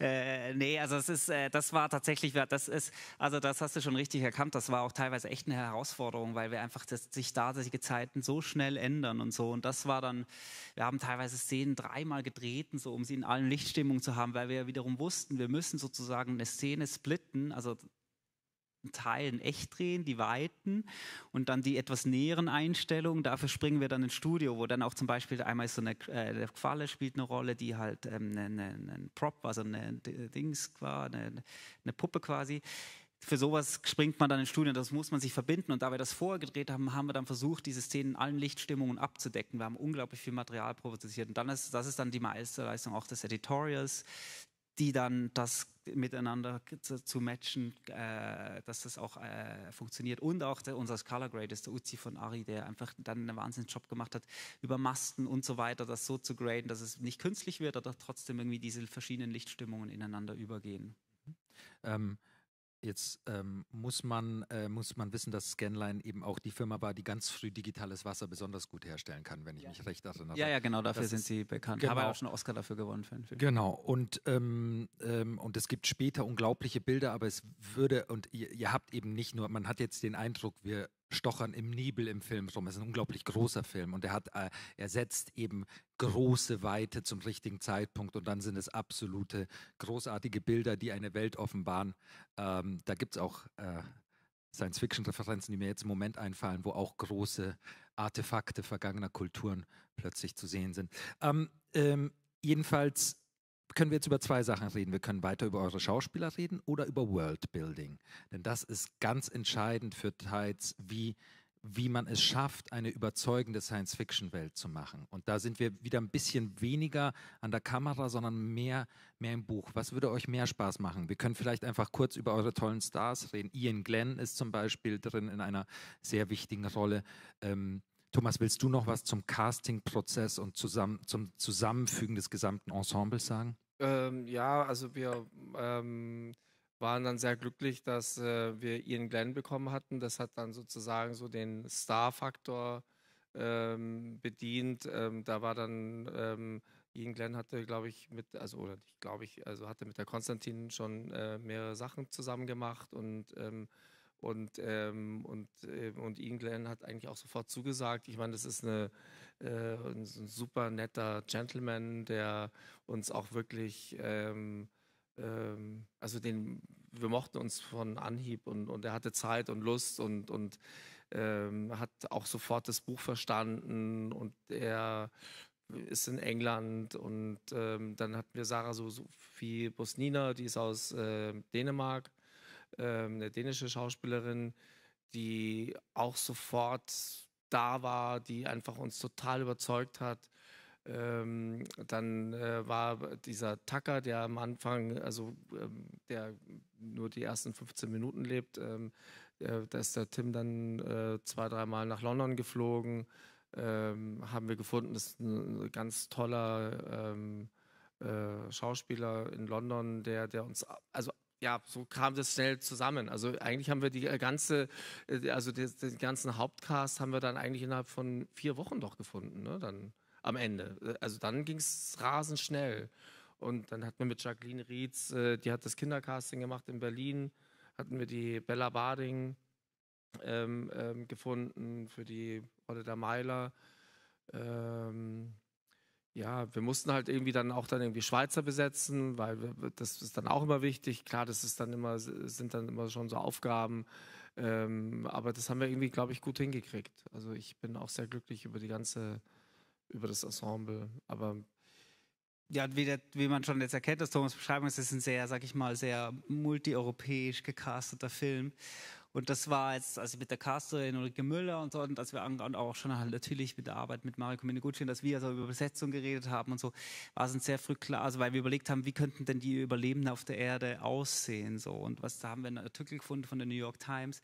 äh, nee, also es ist, äh, das war tatsächlich, das ist, also das hast du schon richtig erkannt. Das war auch teilweise echt eine Herausforderung, weil wir einfach das, sich da die Zeiten so schnell ändern und so. Und das war dann, wir haben teilweise Szenen dreimal gedreht, so um sie in allen Lichtstimmungen zu haben, weil wir ja wiederum wussten, wir müssen sozusagen eine Szene splitten, also Teilen echt drehen, die weiten und dann die etwas näheren Einstellungen. Dafür springen wir dann ins Studio, wo dann auch zum Beispiel einmal so eine äh, Qualle spielt eine Rolle, die halt ähm, ein ne, ne, ne Prop war, so eine Dings war, eine, eine Puppe quasi für sowas springt man dann ins Studio, das muss man sich verbinden. Und da wir das vorher gedreht haben, haben wir dann versucht, diese Szenen in allen Lichtstimmungen abzudecken. Wir haben unglaublich viel Material provoziert. Und dann ist, das ist dann die Meisterleistung auch des Editorials, die dann das miteinander zu, zu matchen, äh, dass das auch äh, funktioniert. Und auch der, unser Color Grade ist der Uzi von Ari, der einfach dann einen Wahnsinnsjob gemacht hat, über Masten und so weiter das so zu graden, dass es nicht künstlich wird, aber trotzdem irgendwie diese verschiedenen Lichtstimmungen ineinander übergehen. Mhm. Ähm, Jetzt ähm, muss, man, äh, muss man wissen, dass Scanline eben auch die Firma war, die ganz früh digitales Wasser besonders gut herstellen kann, wenn ich ja. mich recht erinnere. Ja, ja, genau, dafür das sind ist, sie bekannt. Genau. Haben auch schon Oscar dafür gewonnen. Für den Film. Genau, und, ähm, ähm, und es gibt später unglaubliche Bilder, aber es würde, und ihr, ihr habt eben nicht nur, man hat jetzt den Eindruck, wir stochern im Nebel im Film rum. Es ist ein unglaublich großer Film und er hat, äh, er setzt eben große Weite zum richtigen Zeitpunkt und dann sind es absolute großartige Bilder, die eine Welt offenbaren. Ähm, da gibt es auch äh, Science-Fiction-Referenzen, die mir jetzt im Moment einfallen, wo auch große Artefakte vergangener Kulturen plötzlich zu sehen sind. Ähm, ähm, jedenfalls können wir jetzt über zwei Sachen reden. Wir können weiter über eure Schauspieler reden oder über Worldbuilding. Denn das ist ganz entscheidend für Tides, wie, wie man es schafft, eine überzeugende Science-Fiction-Welt zu machen. Und da sind wir wieder ein bisschen weniger an der Kamera, sondern mehr, mehr im Buch. Was würde euch mehr Spaß machen? Wir können vielleicht einfach kurz über eure tollen Stars reden. Ian Glenn ist zum Beispiel drin in einer sehr wichtigen Rolle. Ähm, Thomas, willst du noch was zum Casting-Prozess und zusammen, zum Zusammenfügen des gesamten Ensembles sagen? Ähm, ja, also wir ähm, waren dann sehr glücklich, dass äh, wir Ian Glenn bekommen hatten. Das hat dann sozusagen so den Star-Faktor ähm, bedient. Ähm, da war dann ähm, Ian Glenn hatte, glaube ich, mit, also oder nicht, glaube ich, also hatte mit der Konstantin schon äh, mehrere Sachen zusammen gemacht und ähm, und, ähm, und, äh, und Ian Glenn hat eigentlich auch sofort zugesagt. Ich meine, das ist eine, äh, ein super netter Gentleman, der uns auch wirklich, ähm, ähm, also den, wir mochten uns von Anhieb und, und er hatte Zeit und Lust und, und ähm, hat auch sofort das Buch verstanden und er ist in England und ähm, dann hatten wir Sarah so Sophie Bosnina, die ist aus äh, Dänemark ähm, eine dänische Schauspielerin, die auch sofort da war, die einfach uns total überzeugt hat. Ähm, dann äh, war dieser Tucker, der am Anfang, also ähm, der nur die ersten 15 Minuten lebt, ähm, äh, da ist der Tim dann äh, zwei, dreimal nach London geflogen, ähm, haben wir gefunden, das ist ein ganz toller ähm, äh, Schauspieler in London, der, der uns also ja, so kam das schnell zusammen. Also eigentlich haben wir die äh, ganze, äh, also den, ganzen Hauptcast haben wir dann eigentlich innerhalb von vier Wochen doch gefunden, ne? Dann am Ende. Äh, also dann ging es rasend schnell. Und dann hatten wir mit Jacqueline Rietz, die hat das Kindercasting gemacht in Berlin, hatten wir die Bella Bading ähm, ähm, gefunden für die Rolle der Meiler. Ähm, ja, wir mussten halt irgendwie dann auch dann irgendwie Schweizer besetzen, weil wir, das ist dann auch immer wichtig. Klar, das ist dann immer, sind dann immer schon so Aufgaben. Ähm, aber das haben wir irgendwie, glaube ich, gut hingekriegt. Also ich bin auch sehr glücklich über die ganze, über das Ensemble. Aber ja, wie, der, wie man schon jetzt erkennt aus Thomas Beschreibung, ist, ist ein sehr, sag ich mal, sehr multieuropäisch gecasteter Film. Und das war jetzt, als ich mit der Casterin Ulrike Müller und so, und als wir und auch schon halt natürlich mit der Arbeit mit Mario Minegucci dass wir also über Besetzung geredet haben und so, war es uns sehr früh klar, also weil wir überlegt haben, wie könnten denn die Überlebenden auf der Erde aussehen so. Und was da haben wir einen Artikel gefunden von der New York Times,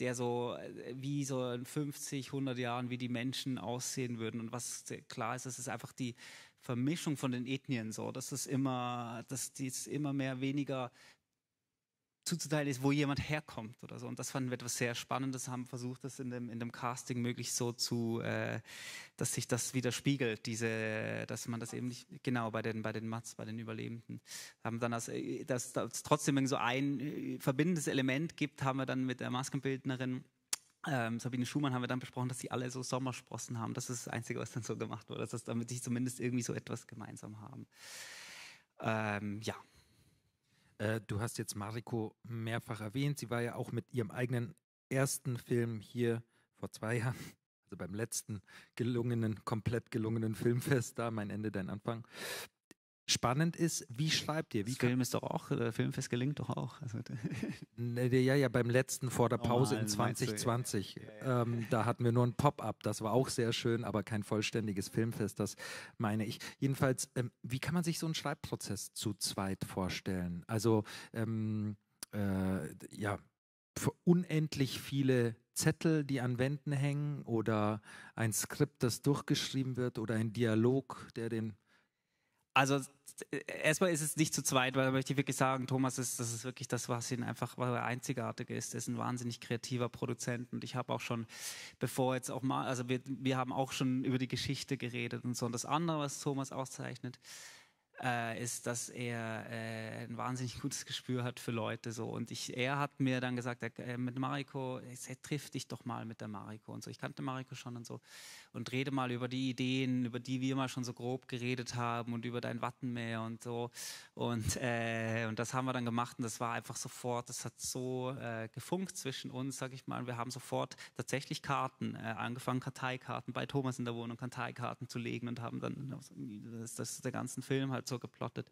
der so wie so in 50, 100 Jahren wie die Menschen aussehen würden. Und was klar ist, das ist einfach die Vermischung von den Ethnien so. Das ist immer, das die immer mehr weniger zuzuteilen ist, wo jemand herkommt oder so. Und das fanden wir etwas sehr Spannendes, haben versucht, das in dem, in dem Casting möglichst so zu, äh, dass sich das widerspiegelt, diese, dass man das eben nicht, genau, bei den, bei den Mats, bei den Überlebenden, haben dann äh, dass das trotzdem so ein äh, verbindendes Element gibt, haben wir dann mit der Maskenbildnerin ähm, Sabine Schumann haben wir dann besprochen, dass sie alle so Sommersprossen haben. Das ist das Einzige, was dann so gemacht wurde, dass das, damit sie zumindest irgendwie so etwas gemeinsam haben. Ähm, ja. Äh, du hast jetzt Mariko mehrfach erwähnt. Sie war ja auch mit ihrem eigenen ersten Film hier vor zwei Jahren, (laughs) also beim letzten gelungenen, komplett gelungenen Filmfest da, mein Ende, dein Anfang, spannend ist, wie schreibt ihr? Wie Film ist doch auch, der äh, Filmfest gelingt doch auch. Also, (laughs) ne, ja, ja, beim letzten vor der oh Pause oh, in 2020. Du, ja. ähm, da hatten wir nur ein Pop-up, das war auch sehr schön, aber kein vollständiges Filmfest, das meine ich. Jedenfalls, ähm, wie kann man sich so einen Schreibprozess zu zweit vorstellen? Also, ähm, äh, ja, unendlich viele Zettel, die an Wänden hängen oder ein Skript, das durchgeschrieben wird oder ein Dialog, der den also äh, erstmal ist es nicht zu zweit, weil da möchte ich wirklich sagen, Thomas, ist, das ist wirklich das, was ihn einfach was er einzigartig ist. Er ist ein wahnsinnig kreativer Produzent und ich habe auch schon, bevor jetzt auch mal, also wir, wir haben auch schon über die Geschichte geredet und so. Und das andere, was Thomas auszeichnet, äh, ist, dass er äh, ein wahnsinnig gutes Gespür hat für Leute so. Und ich, er hat mir dann gesagt, äh, mit Mariko, triff dich doch mal mit der Mariko und so. Ich kannte Mariko schon und so und rede mal über die Ideen, über die wir mal schon so grob geredet haben und über dein Wattenmeer und so. Und, äh, und das haben wir dann gemacht und das war einfach sofort, das hat so äh, gefunkt zwischen uns, sag ich mal. Und wir haben sofort tatsächlich Karten äh, angefangen, Karteikarten bei Thomas in der Wohnung, Karteikarten zu legen und haben dann das, das der ganzen Film halt so geplottet.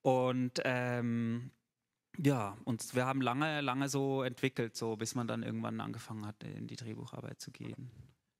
Und ähm, ja, und wir haben lange, lange so entwickelt, so bis man dann irgendwann angefangen hat, in die Drehbucharbeit zu gehen.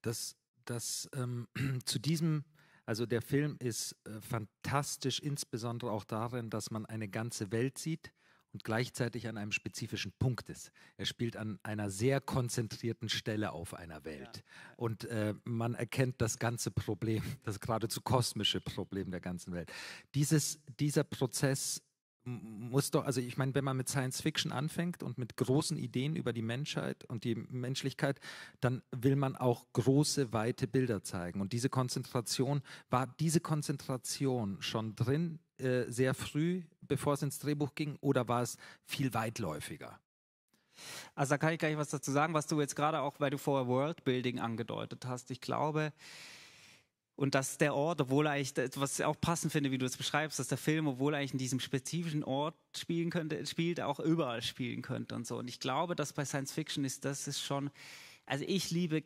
Das dass ähm, (clears throat) zu diesem, also der Film ist äh, fantastisch, insbesondere auch darin, dass man eine ganze Welt sieht und gleichzeitig an einem spezifischen Punkt ist. Er spielt an einer sehr konzentrierten Stelle auf einer Welt. Ja. Und äh, man erkennt das ganze Problem, das geradezu kosmische Problem der ganzen Welt. Dieses, dieser Prozess muss doch, also ich meine, wenn man mit Science Fiction anfängt und mit großen Ideen über die Menschheit und die Menschlichkeit, dann will man auch große, weite Bilder zeigen. Und diese Konzentration, war diese Konzentration schon drin äh, sehr früh, bevor es ins Drehbuch ging, oder war es viel weitläufiger? Also da kann ich gleich was dazu sagen, was du jetzt gerade auch, weil du vorher Worldbuilding angedeutet hast. Ich glaube, und dass der Ort, obwohl er eigentlich, was ich auch passend finde, wie du es beschreibst, dass der Film, obwohl er eigentlich in diesem spezifischen Ort spielen könnte, spielt, auch überall spielen könnte und so. Und ich glaube, dass bei Science Fiction ist, das ist schon, also ich liebe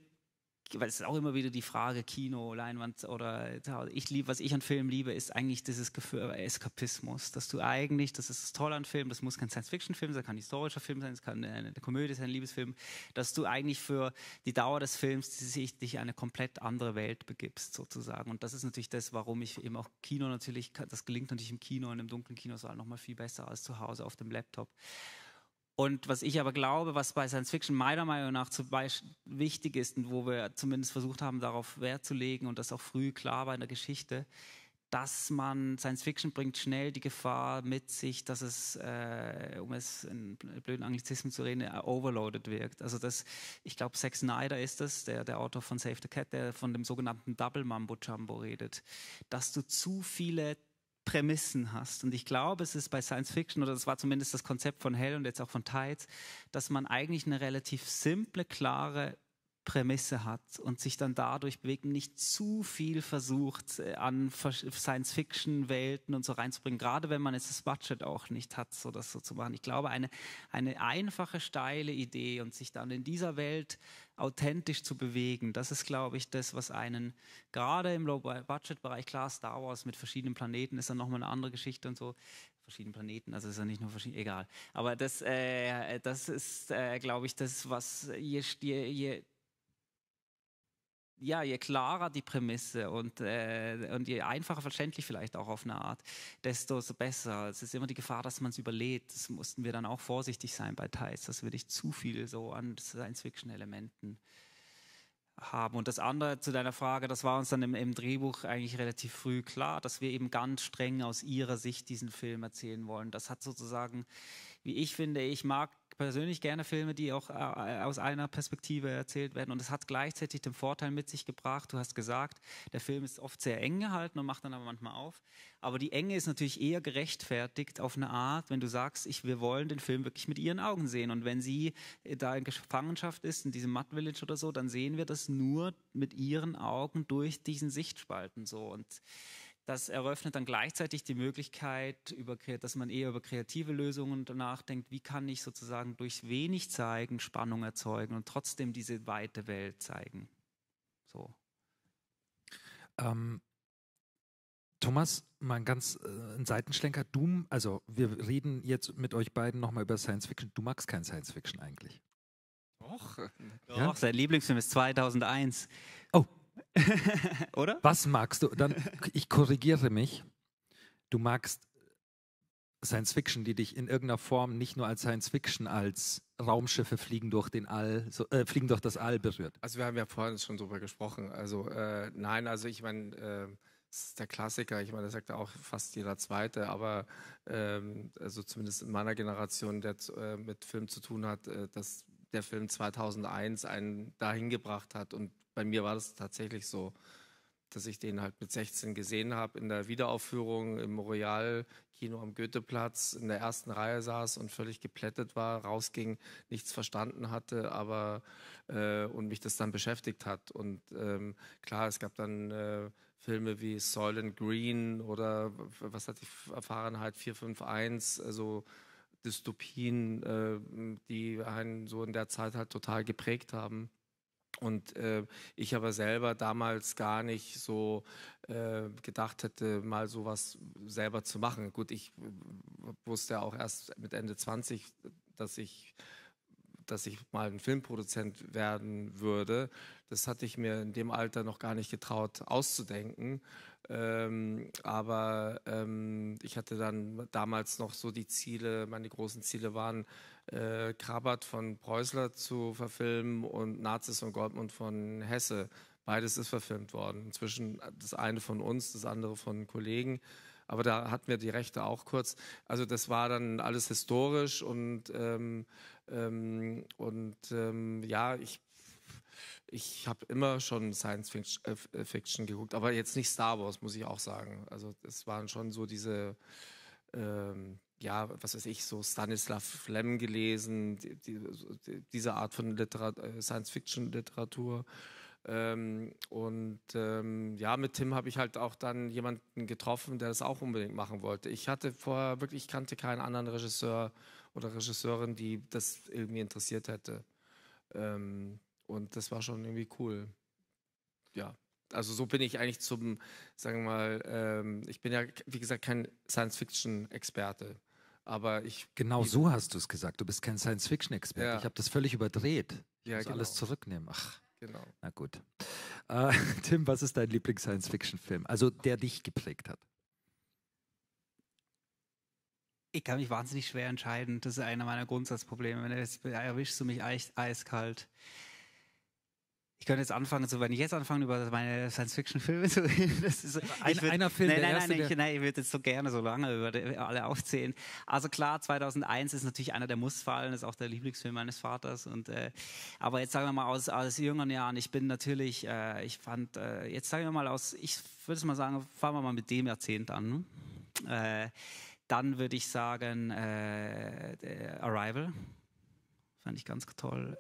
weil es ist auch immer wieder die Frage, Kino, Leinwand oder ich liebe, was ich an Filmen liebe, ist eigentlich dieses Gefühl äh, Eskapismus, dass du eigentlich, das ist das Tolle an Filmen, das muss kein Science-Fiction-Film sein, kann ein historischer Film sein, es kann eine Komödie sein, ein Liebesfilm, dass du eigentlich für die Dauer des Films dich dich eine komplett andere Welt begibst, sozusagen. Und das ist natürlich das, warum ich eben auch Kino natürlich, das gelingt natürlich im Kino, in einem dunklen Kinosaal nochmal viel besser als zu Hause auf dem Laptop. Und was ich aber glaube, was bei Science Fiction meiner Meinung nach zu wichtig ist und wo wir zumindest versucht haben, darauf Wert zu legen und das auch früh klar war in der Geschichte, dass man Science Fiction bringt schnell die Gefahr mit sich, dass es, äh, um es in blöden Anglizismen zu reden, overloaded wirkt. Also das, ich glaube, Zack Snyder ist das, der, der Autor von Save the Cat, der von dem sogenannten Double Mambo Jumbo redet, dass du zu viele Prämissen hast. Und ich glaube, es ist bei Science Fiction, oder das war zumindest das Konzept von Hell und jetzt auch von Tides, dass man eigentlich eine relativ simple, klare Prämisse hat und sich dann dadurch bewegt nicht zu viel versucht, äh, an Science-Fiction-Welten und so reinzubringen, gerade wenn man jetzt das Budget auch nicht hat, so das so zu machen. Ich glaube, eine, eine einfache, steile Idee und sich dann in dieser Welt authentisch zu bewegen. Das ist, glaube ich, das, was einen gerade im Low-Budget-Bereich, klar, Star Wars mit verschiedenen Planeten ist dann nochmal eine andere Geschichte und so, Verschiedene Planeten, also ist ja nicht nur verschieden, egal. Aber das, äh, das ist, äh, glaube ich, das, was je, je ja, je klarer die Prämisse und, äh, und je einfacher verständlich vielleicht auch auf eine Art, desto besser. Es ist immer die Gefahr, dass man es überlädt. Das mussten wir dann auch vorsichtig sein bei Thais, dass wir nicht zu viel so an Science-Fiction-Elementen haben. Und das andere zu deiner Frage, das war uns dann im, im, Drehbuch eigentlich relativ früh klar, dass wir eben ganz streng aus ihrer Sicht diesen Film erzählen wollen. Das hat sozusagen, wie ich finde, ich mag persönlich gerne Filme, die auch äh, aus einer Perspektive erzählt werden. Und es hat gleichzeitig den Vorteil mit sich gebracht, du hast gesagt, der Film ist oft sehr eng gehalten und macht dann aber manchmal auf. Aber die Enge ist natürlich eher gerechtfertigt auf eine Art, wenn du sagst, ich, wir wollen den Film wirklich mit ihren Augen sehen. Und wenn sie äh, da in Gefangenschaft ist, in diesem Mud Village oder so, dann sehen wir das nur mit ihren Augen durch diesen Sichtspalten so. Und das eröffnet dann gleichzeitig die Möglichkeit, über, dass man eher über kreative Lösungen nachdenkt. Wie kann ich sozusagen durch wenig zeigen Spannung erzeugen und trotzdem diese weite Welt zeigen? So. Ähm, Thomas, mal ein ganz äh, ein Seitenschlenker. Du, also wir reden jetzt mit euch beiden nochmal über Science Fiction. Du magst kein Science Fiction eigentlich. (laughs) Doch. Doch, ja? sein Lieblingsfilm ist 2001. Oh, (laughs) Oder? Was magst du? Dann, ich korrigiere mich. Du magst Science Fiction, die dich in irgendeiner Form nicht nur als Science Fiction, als Raumschiffe fliegen durch den All, so, äh, fliegen durch das All berührt. Also wir haben ja vorhin schon drüber gesprochen. Also äh, nein, also ich meine, äh, das ist der Klassiker. Ich meine, das sagt ja auch fast jeder Zweite, aber ähm, also zumindest in meiner Generation, der äh, mit Film zu tun hat, äh, dass der Film 2001 einen dahin gebracht hat und bei mir war das tatsächlich so, dass ich den halt mit 16 gesehen habe, in der Wiederaufführung im Royal Kino am Goetheplatz in der ersten Reihe saß und völlig geplättet war, rausging, nichts verstanden hatte, aber äh, und mich das dann beschäftigt hat. Und ähm, klar, es gab dann äh, Filme wie Soylent Green oder was hatte ich erfahren, halt 451, also Dystopien, äh, die einen so in der Zeit halt total geprägt haben. Und äh, ich aber selber damals gar nicht so äh, gedacht hätte, mal sowas selber zu machen. Gut, ich äh, wusste auch erst mit Ende 20, dass ich dass ich mal ein Filmproduzent werden würde. Das hatte ich mir in dem Alter noch gar nicht getraut auszudenken. Ähm, aber ähm, ich hatte dann damals noch so die Ziele, meine großen Ziele waren, äh, Krabat von Preußler zu verfilmen und Nazis und Goldmund von Hesse. Beides ist verfilmt worden. Inzwischen das eine von uns, das andere von Kollegen. Aber da hatten wir die Rechte auch kurz. Also das war dann alles historisch und, ähm, ähm, und ähm, ja, ich, ich habe immer schon Science Fiction, äh, äh, Fiction, geguckt, aber jetzt nicht Star Wars, muss ich auch sagen. Also es waren schon so diese ähm, ja, was weiß ich, so Stanislav Lem gelesen, die, die, diese Art von äh, Science-Fiction-Literatur. Ähm, und ähm, ja, mit Tim habe ich halt auch dann jemanden getroffen, der das auch unbedingt machen wollte. Ich hatte vorher wirklich, kannte keinen anderen Regisseur oder Regisseurin, die das irgendwie interessiert hätte. Ähm, und das war schon irgendwie cool. Ja also so bin ich eigentlich zum, sagen wir mal, ähm, ich bin ja, wie gesagt, kein Science-Fiction-Experte. Aber ich. Genau so hast du es gesagt. Du bist kein Science-Fiction-Experte. Ja. Ich habe das völlig überdreht. Ich ja, muss genau. alles zurücknehmen. Ach. Genau. Na gut. Äh, (laughs) Tim, was ist dein Lieblings-Science-Fiction-Film? Also der dich geprägt hat. Ich kann mich wahnsinnig schwer entscheiden. Das ist einer meiner Grundsatzprobleme. Wenn du jetzt erwischst du mich eiskalt. Ich könnte jetzt anfangen, so wenn ich jetzt anfange, über meine Science-Fiction-Filme zu reden, (laughs) das ist Ein, würd, einer Film. Nein, nein, erste, nein, ich, nein, ich würde jetzt so gerne so lange über alle aufzählen. Also klar, 2001 ist natürlich einer der Muss-Fallen, ist auch der Lieblingsfilm meines Vaters. Und äh, aber jetzt sagen wir mal aus, aus jüngeren Jahren, ich bin natürlich, äh, ich fand, äh, jetzt sagen wir mal aus, ich würde es mal sagen, fangen wir mal mit dem Jahrzehnt an. Ne? Äh, dann würde ich sagen äh, Arrival, fand ich ganz toll.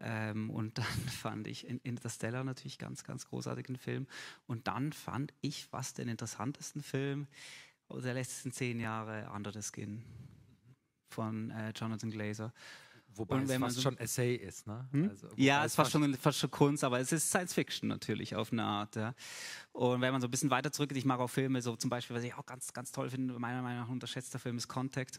Ähm, und dann (laughs) fand ich Interstellar natürlich ganz, ganz großartigen Film. Und dann fand ich fast den interessantesten Film der letzten zehn Jahre Under the Skin von äh, Jonathan Glaser. Wobei und es fast so schon Essay ist, ne? Hm? Also, ja, es war schon, fast schon Kunst, aber es ist Science Fiction natürlich auf eine Art. Ja. Und wenn man so ein bisschen weiter zurückgeht, ich mag auch Filme, so zum Beispiel, was ich auch ganz, ganz toll finde, meiner Meinung nach unterschätzter Film ist Contact.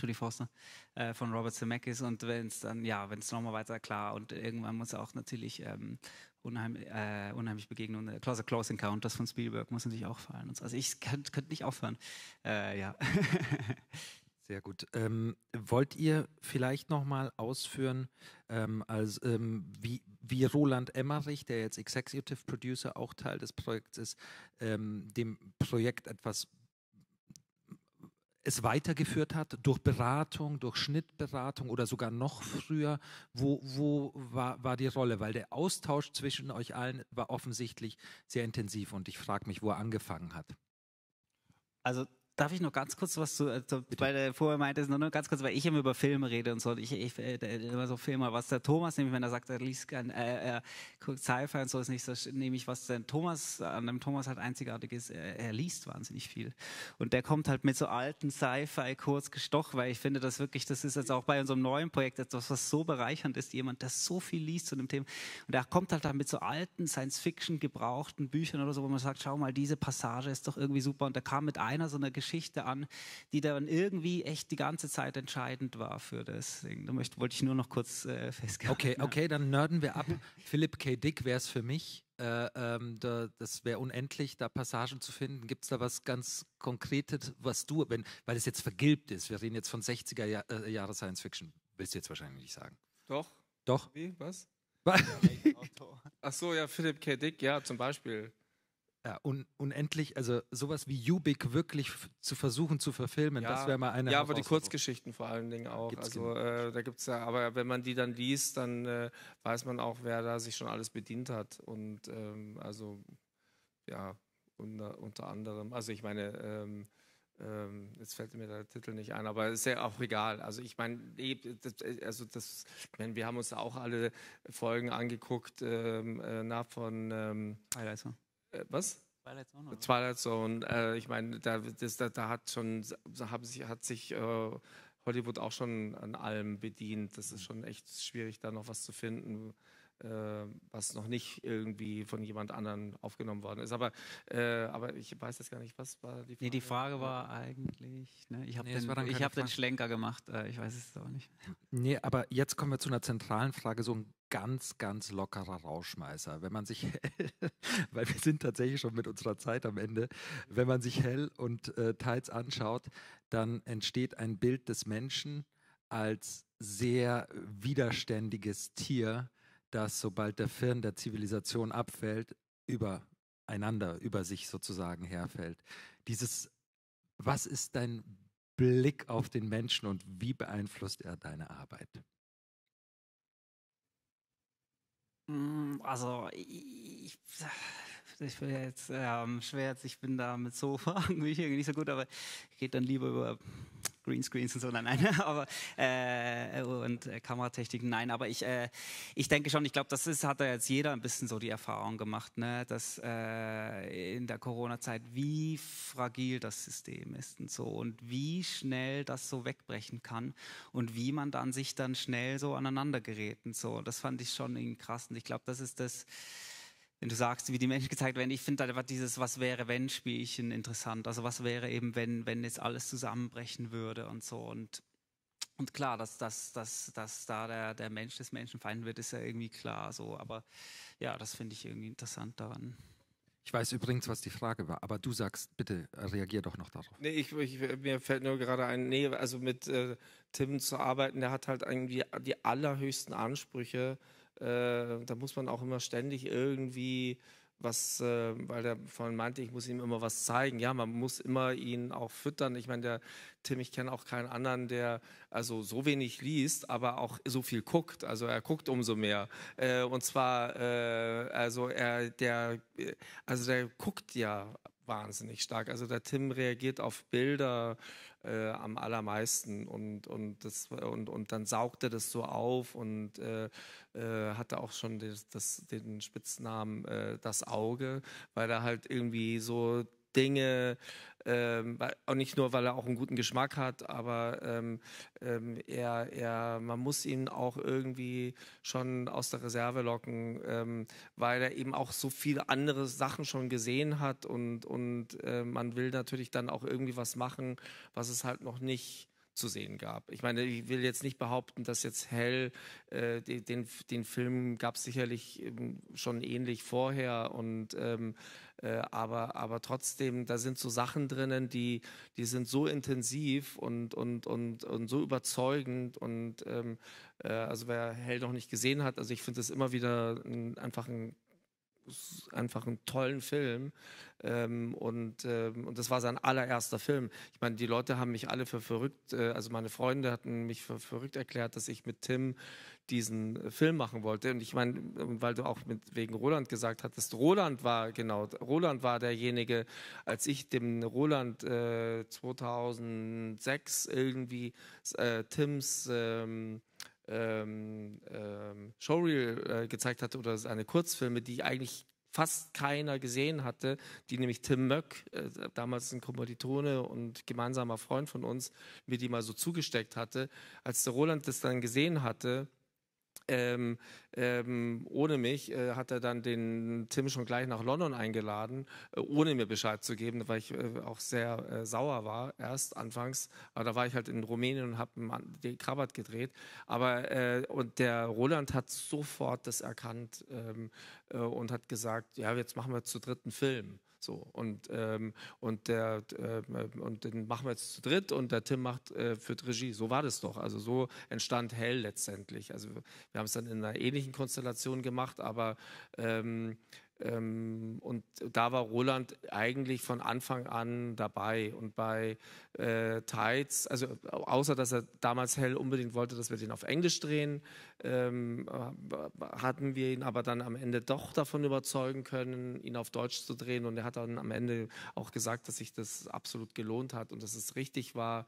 Judy Forster ne? äh, von Robert Zemeckis und wenn es dann, ja, wenn es nochmal weiter klar und irgendwann muss auch natürlich ähm, unheim, äh, unheimlich Begegnung, äh, Close Close Encounters von Spielberg muss natürlich auch fallen. Also ich könnte könnt nicht aufhören. Äh, ja. (laughs) Sehr gut. Ähm, wollt ihr vielleicht nochmal ausführen, ähm, als, ähm, wie, wie Roland Emmerich, der jetzt Executive Producer auch Teil des Projekts ist, ähm, dem Projekt etwas es weitergeführt hat durch Beratung, durch Schnittberatung oder sogar noch früher? Wo, wo war, war die Rolle? Weil der Austausch zwischen euch allen war offensichtlich sehr intensiv und ich frage mich, wo er angefangen hat. Also Darf ich noch ganz kurz was zu, äh, zu weil du vorher meintest, nur, nur ganz kurz, weil ich immer über Filme rede und so, und ich, ich äh, immer so Filme, was der Thomas nämlich, wenn er sagt, er liest gern, äh, er guckt Sci-Fi und so, ist nicht so, nämlich was der Thomas, an dem Thomas halt einzigartig ist, er, er liest wahnsinnig viel. Und der kommt halt mit so alten Sci-Fi kurz gestochen, weil ich finde das wirklich, das ist jetzt auch bei unserem neuen Projekt etwas, was so bereichernd ist, jemand, der so viel liest zu dem Thema. Und er kommt halt dann mit so alten Science-Fiction gebrauchten Büchern oder so, wo man sagt, schau mal, diese Passage ist doch irgendwie super. Und der kam mit einer so einer Geschichte Geschichte an, die dann irgendwie echt die ganze Zeit entscheidend war für das. Da möchte, wollte ich nur noch kurz äh, festhalten. Okay, okay, dann nerden wir ab. (laughs) Philipp K. Dick wäre es für mich. Äh, ähm, da, das wäre unendlich, da Passagen zu finden. Gibt es da was ganz Konkretes, was du, wenn, weil es jetzt vergilbt ist, wir reden jetzt von 60er Jahr, äh, Jahre Science Fiction, willst du jetzt wahrscheinlich nicht sagen. Doch. Doch. Wie? was? (laughs) Ach so, ja, Philipp K. Dick, ja, zum Beispiel ja, un unendlich, also sowas wie Ubik wirklich zu versuchen zu verfilmen, ja, das wäre mal eine Ja, aber die Kurzgeschichten vor allen Dingen auch. Gibt's also äh, da gibt es ja, aber wenn man die dann liest, dann äh, weiß man auch, wer da sich schon alles bedient hat. Und ähm, also ja, unter, unter, anderem, also ich meine, ähm, ähm, jetzt fällt mir der Titel nicht ein, aber ist ja auch egal. Also ich meine, eh, äh, also das, meine, wir haben uns auch alle Folgen angeguckt, ähm, äh, nach von ähm, äh, was? Twilight Zone. Oder? Twilight Zone. Äh, ich meine, da, da, da, hat schon, haben sich, hat sich äh, Hollywood auch schon an allem bedient. Das ist mhm. schon echt schwierig, da noch was zu finden, ähm, was noch nicht irgendwie von jemand anderen aufgenommen worden ist. Aber, äh, aber ich weiß das gar nicht, was war die Frage? Nee, die Frage war eigentlich, ne? ich habe nee, den, hab den Schlenker gemacht, äh, ich weiß es auch nicht. Nee, aber jetzt kommen wir zu einer zentralen Frage, so ein ganz, ganz lockerer Rauschmeißer. Wenn man sich, hell, (laughs) weil wir sind tatsächlich schon mit unserer Zeit am Ende, wenn man sich hell und äh, teils anschaut, dann entsteht ein Bild des Menschen als sehr widerständiges Tier, dass sobald der Firn der Zivilisation abfällt, übereinander, über sich sozusagen herfällt. Dieses, was ist dein Blick auf den Menschen und wie beeinflusst er deine Arbeit? Mm, also, ich, ich will jetzt ähm, schwer, ich bin da mit Sofa (laughs) irgendwie nicht so gut, aber ich rede dann lieber über Greenscreens und so, nein, nein, (laughs) aber äh, und äh, Kameratechniken, nein, aber ich, äh, ich denke schon, ich glaube, das ist, hat da jetzt jeder ein bisschen so die Erfahrung gemacht, ne, dass äh, in der Corona-Zeit, wie fragil das System ist und so und wie schnell das so wegbrechen kann und wie man dann sich dann schnell so aneinander gerät und so. Das fand ich schon krass und ich glaube, das ist das, wenn du sagst, wie die Menschen gezeigt werden, ich finde halt einfach dieses Was wäre wenn Spielchen interessant. Also was wäre eben, wenn, wenn jetzt alles zusammenbrechen würde und so. Und, und klar, dass, dass, dass, dass da der, der Mensch des Menschen feind wird, ist ja irgendwie klar so. Aber ja, das finde ich irgendwie interessant daran. Ich weiß übrigens, was die Frage war, aber du sagst, bitte reagier doch noch darauf. Nee, ich, ich, mir fällt nur gerade ein, nee, also mit äh, Tim zu arbeiten, der hat halt irgendwie die allerhöchsten Ansprüche äh, da muss man auch immer ständig irgendwie was, äh, weil der vorhin meinte, ich muss ihm immer was zeigen. Ja, man muss immer ihn auch füttern. Ich meine, der Tim, ich kenne auch keinen anderen, der also so wenig liest, aber auch so viel guckt. Also er guckt umso mehr. Äh, und zwar, äh, also er, der, äh, also der guckt ja wahnsinnig stark. Also der Tim reagiert auf Bilder äh, am allermeisten und, und, das, und, und dann saugt er das so auf und äh, äh, hatte auch schon das, das, den Spitznamen äh, das Auge, weil er halt irgendwie so Dinge ähm, auch nicht nur, weil er auch einen guten Geschmack hat, aber ähm, ähm, er, er, man muss ihn auch irgendwie schon aus der Reserve locken, ähm, weil er eben auch so viele andere Sachen schon gesehen hat und, und äh, man will natürlich dann auch irgendwie was machen, was es halt noch nicht zu sehen gab. Ich meine, ich will jetzt nicht behaupten, dass jetzt Hell, äh, den, den Film gab es sicherlich ähm, schon ähnlich vorher und ähm, äh, aber, aber trotzdem, da sind so Sachen drinnen, die, die sind so intensiv und, und, und, und so überzeugend. Und ähm, äh, also wer Hell noch nicht gesehen hat, also ich finde es immer wieder ein, einfach ein einfach einen tollen Film, ähm, und, äh, und das war sein allererster Film. Ich meine, die Leute haben mich alle für verrückt, äh, also meine Freunde hatten mich für verrückt erklärt, dass ich mit Tim diesen äh, Film machen wollte. Und ich meine, ähm, weil du auch mit, wegen Roland gesagt hattest, Roland war genau, Roland war derjenige, als ich dem Roland äh, 2006 irgendwie äh, Tims ähm, ähm, ähm Showreel äh, gezeigt hatte oder seine Kurzfilme, die ich eigentlich fast keiner gesehen hatte, die nämlich Tim Möck, äh, damals ein Kommilitone und gemeinsamer Freund von uns, mir die mal so zugesteckt hatte. Als der Roland das dann gesehen hatte, ähm, ähm, ohne mich äh, hat er dann den Tim schon gleich nach London eingeladen, äh, ohne mir Bescheid zu geben, weil ich äh, auch sehr äh, sauer war erst anfangs. Aber da war ich halt in Rumänien und habe den Krabat gedreht. Aber äh, und der Roland hat sofort das erkannt ähm, äh, und hat gesagt, ja, jetzt machen wir zu dritten Film. So, und, ähm, und, der, äh, und den machen wir jetzt zu dritt und der Tim macht äh, für Regie. So war das doch. Also so entstand Hell letztendlich. Also wir haben es dann in einer ähnlichen Konstellation gemacht, aber ähm, ähm, und da war Roland eigentlich von Anfang an dabei. Und bei äh, Tides, also außer dass er damals hell unbedingt wollte, dass wir den auf Englisch drehen, ähm, äh, hatten wir ihn aber dann am Ende doch davon überzeugen können, ihn auf Deutsch zu drehen. Und er hat dann am Ende auch gesagt, dass sich das absolut gelohnt hat und dass es richtig war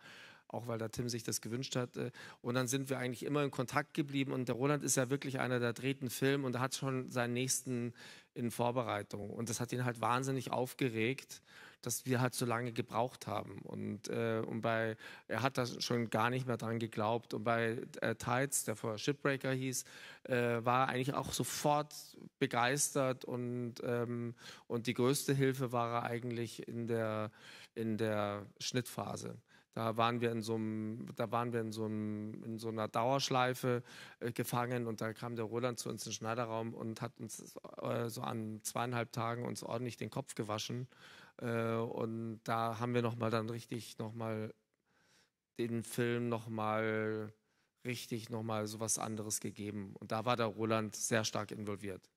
auch weil der Tim sich das gewünscht hat. Äh, und dann sind wir eigentlich immer in Kontakt geblieben. Und der Roland ist ja wirklich einer, der drehten einen Film und hat schon seinen nächsten in Vorbereitung. Und das hat ihn halt wahnsinnig aufgeregt, dass wir halt so lange gebraucht haben. Und, äh, und bei, er hat da schon gar nicht mehr dran geglaubt. Und bei äh, Tides, der vorher Shipbreaker hieß, äh, war eigentlich auch sofort begeistert. Und, ähm, und die größte Hilfe war er eigentlich in der, in der Schnittphase. Da waren wir in so einem, da waren wir in so, einem, in so einer Dauerschleife äh, gefangen und da kam der Roland zu uns in den Schneiderraum und hat uns äh, so an zweieinhalb Tagen uns ordentlich den Kopf gewaschen. Äh, und da haben wir nochmal dann richtig nochmal den Film nochmal richtig nochmal so was anderes gegeben. Und da war der Roland sehr stark involviert.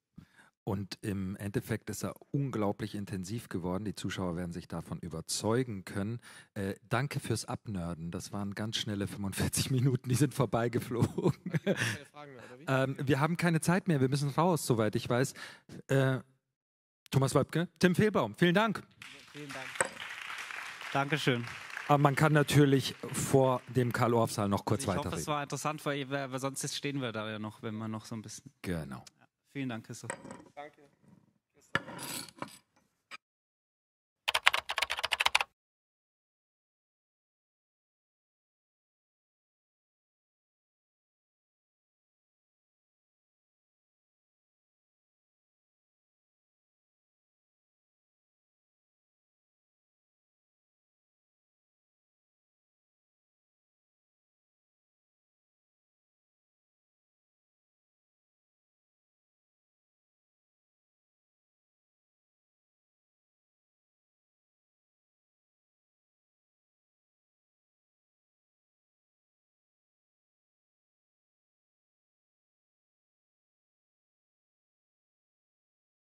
Und im Endeffekt ist er unglaublich intensiv geworden. Die Zuschauer werden sich davon überzeugen können. Äh, danke fürs Abnörden. Das waren ganz schnelle 45 (laughs) Minuten, die sind vorbeigeflogen. ähm, wir haben keine Zeit mehr, wir müssen raus, soweit ich weiß. Äh, Thomas Wöbke, Tim Fehlbaum, vielen Dank. Vielen Dank. Dankeschön. Aber ah, man kann natürlich vor dem Karl-Orff-Saal noch kurz also ich weiterreden. Ich hoffe, es war interessant, weil, sonst stehen wir da ja noch, wenn man noch so ein bisschen. Genau. Vielen Dank, Christoph. Danke. Christoph.